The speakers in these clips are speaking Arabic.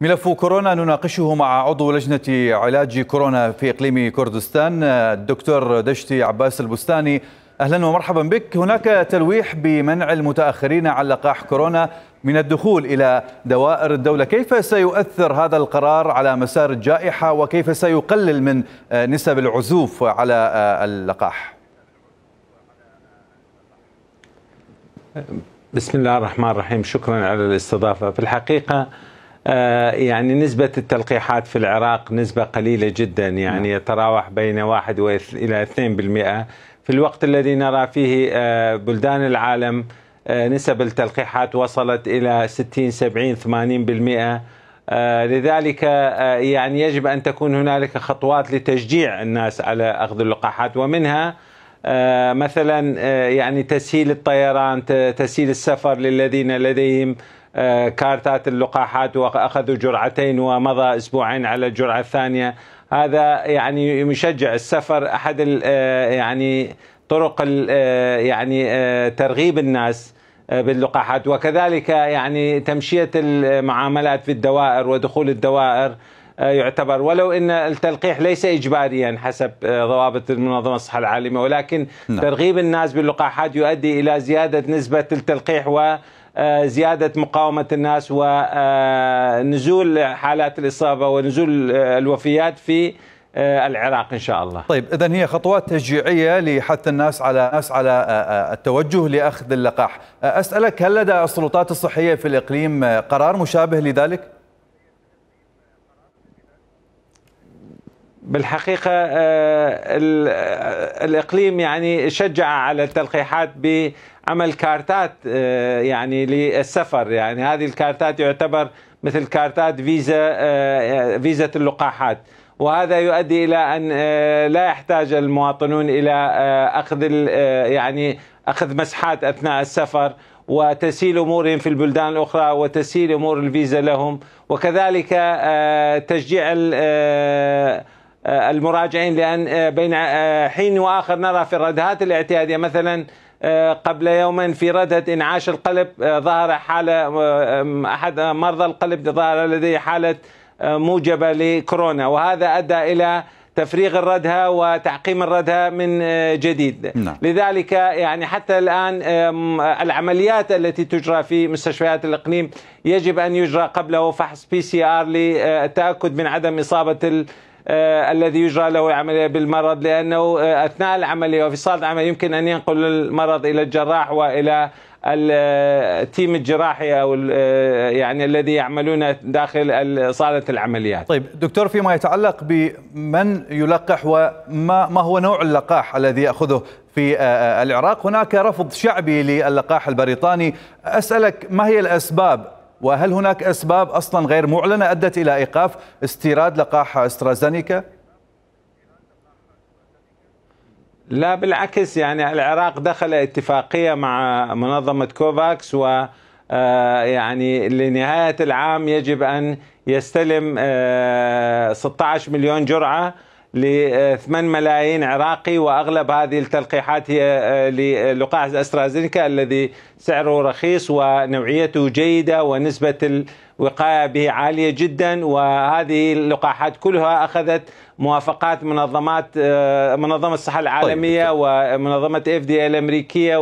ملف كورونا نناقشه مع عضو لجنة علاج كورونا في إقليم كردستان الدكتور دشتي عباس البستاني أهلا ومرحبا بك هناك تلويح بمنع المتأخرين عن لقاح كورونا من الدخول إلى دوائر الدولة كيف سيؤثر هذا القرار على مسار الجائحة وكيف سيقلل من نسب العزوف على اللقاح بسم الله الرحمن الرحيم شكرا على الاستضافة في الحقيقة آه، يعني نسبة التلقيحات في العراق نسبة قليلة جدا يعني نعم. يتراوح بين واحد إلى 2% في الوقت الذي نرى فيه آه، بلدان العالم آه، نسب التلقيحات وصلت إلى 60 70 80% لذلك يعني يجب أن تكون هنالك خطوات لتشجيع الناس على أخذ اللقاحات ومنها مثلا يعني تسهيل الطيران تسهيل السفر للذين لديهم كارتات اللقاحات واخذوا جرعتين ومضى اسبوعين على الجرعه الثانيه هذا يعني يشجع السفر احد آه، يعني طرق آه، يعني آه، ترغيب الناس باللقاحات وكذلك يعني تمشيه المعاملات في الدوائر ودخول الدوائر يعتبر ولو ان التلقيح ليس اجباريا حسب ضوابط المنظمه الصحه العالميه ولكن نعم. ترغيب الناس باللقاحات يؤدي الى زياده نسبه التلقيح و آه، زيادة مقاومة الناس ونزول آه، حالات الإصابة ونزول آه، الوفيات في العراق ان شاء الله. طيب اذا هي خطوات تشجيعيه لحث الناس على الناس على التوجه لاخذ اللقاح. اسالك هل لدى السلطات الصحيه في الاقليم قرار مشابه لذلك؟ بالحقيقة آه، آه، الإقليم يعني شجع على التلقيحات بعمل كارتات آه، يعني للسفر يعني هذه الكارتات يعتبر مثل كارتات فيزا فيزا اللقاحات وهذا يؤدي إلى أن لا يحتاج المواطنون إلى أخذ يعني أخذ مسحات أثناء السفر وتسهيل امورهم في البلدان الاخرى وتسهيل امور الفيزا لهم وكذلك تشجيع آه، المراجعين لان آه، بين آه، حين واخر نرى في الردهات الاعتياديه مثلا قبل يوم في ردة انعاش القلب ظهر حالة أحد مرضى القلب ظهر لديه حالة موجبة لكورونا وهذا أدى إلى تفريغ الردهة وتعقيم الردهة من جديد نعم. لذلك يعني حتى الآن العمليات التي تجرى في مستشفيات الإقليم يجب أن يجرى قبله فحص بي سي آر للتأكد من عدم إصابة آه، الذي يجرى له عملية بالمرض لأنه آه، أثناء العملية وفي صالة العمل يمكن أن ينقل المرض إلى الجراح وإلى التيم آه، الجراحي او يعني الذي يعملون داخل صاله العمليات. طيب دكتور فيما يتعلق بمن يلقح وما ما هو نوع اللقاح الذي ياخذه في العراق، هناك رفض شعبي للقاح البريطاني، اسالك ما هي الاسباب وهل هناك أسباب أصلا غير معلنة أدت إلى إيقاف استيراد لقاح استرازينيكا؟ لا بالعكس يعني العراق دخل اتفاقية مع منظمة كوفاكس و آه، يعني لنهاية العام يجب أن يستلم 16 آه، مليون جرعة ل 8 ملايين عراقي واغلب هذه التلقيحات هي آه، للقاح استرازينيكا الذي سعره رخيص ونوعيته جيده ونسبه وقايه به عاليه جدا وهذه اللقاحات كلها اخذت موافقات منظمات آه، منظمه الصحه طيب، العالميه طيب. ومنظمه اف دي الامريكيه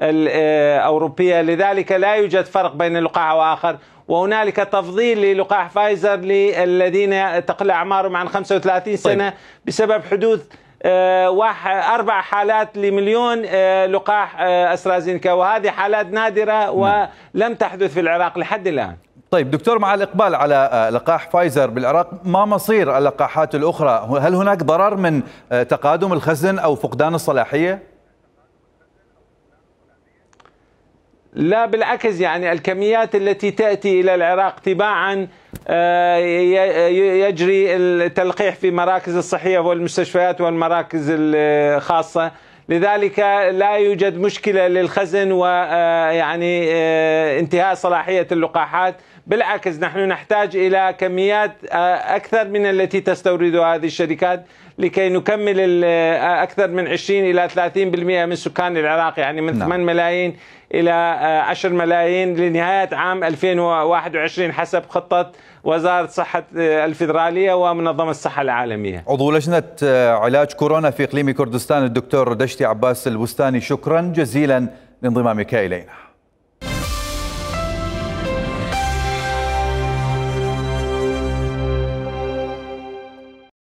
والاوروبيه لذلك لا يوجد فرق بين لقاح واخر وهنالك تفضيل للقاح فايزر للذين تقل اعمارهم عن 35 طيب. سنه طيب. بسبب حدوث آه، أربع حالات لمليون آه، لقاح أسترازينيكا وهذه حالات نادرة نعم. ولم تحدث في العراق لحد الآن طيب دكتور مع الإقبال على آه، لقاح فايزر بالعراق ما مصير اللقاحات الأخرى هل هناك ضرر من آه، تقادم الخزن أو فقدان الصلاحية؟ لا بالعكس يعني الكميات التي تأتي إلى العراق تباعا آه، يجري التلقيح في مراكز الصحية والمستشفيات والمراكز الخاصة لذلك لا يوجد مشكلة للخزن ويعني انتهاء صلاحية اللقاحات بالعكس نحن نحتاج إلى كميات آه، أكثر من التي تستوردها هذه الشركات لكي نكمل آه، أكثر من 20 إلى 30% من سكان العراق يعني من 8 نعم. ملايين إلى 10 آه، ملايين لنهاية عام 2021 حسب خطة وزارة الصحه الفيدرالية ومنظمة الصحة العالمية عضو لجنة علاج كورونا في إقليم كردستان الدكتور دشتي عباس البستاني شكرا جزيلا لانضمامك إلينا